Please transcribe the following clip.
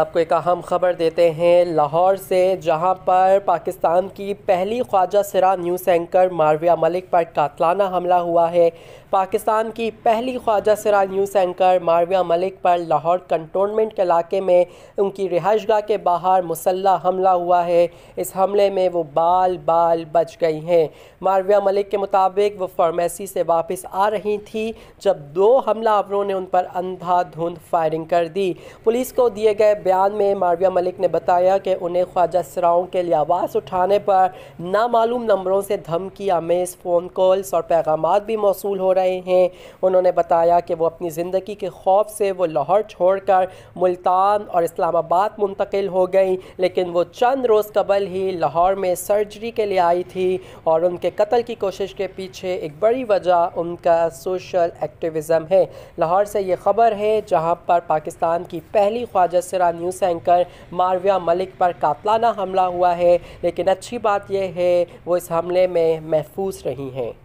आपको एक अहम खबर देते हैं लाहौर से जहां पर पाकिस्तान की पहली ख्वाजा सरा न्यूज़ एंकर मारविया मलिक पर कातलाना हमला हुआ है पाकिस्तान की पहली ख्वाजा सरा न्यूज़ एंकर मारविया मलिक पर लाहौर कंटोनमेंट के इलाके में उनकी रिहाइश गाह के बाहर मुसल्ला हमला हुआ है इस हमले में वो बाल बाल बच गई हैं मारविया मलिक के मुताबिक वो फार्मेसी से वापस आ रही थी जब दो हमलावरों ने उन पर अंधाधुंध फायरिंग कर दी पुलिस को दिए गए बयान में मारविया मलिक ने बताया कि उन्हें ख्वाजा सराओं के लिए आवाज़ उठाने पर नामालूम नंबरों से धमकी आमेज़ फ़ोन कॉल्स और पैगाम भी मौसू हो रहे हैं उन्होंने बताया कि वो अपनी ज़िंदगी के खौफ से वो लाहौर छोड़ कर मुल्तान और इस्लामाबाद मुंतकिल हो गई लेकिन वो चंद रोज़ कबल ही लाहौर में सर्जरी के लिए आई थी और उनके कत्ल की कोशिश के पीछे एक बड़ी वजह उनका सोशल एक्टिविज़म है लाहौर से ये खबर है जहाँ पर पाकिस्तान की पहली ख्वाजा सरा न्यूज़ एंकर मारविया मलिक पर कातलाना हमला हुआ है लेकिन अच्छी बात यह है वो इस हमले में महफूज रही हैं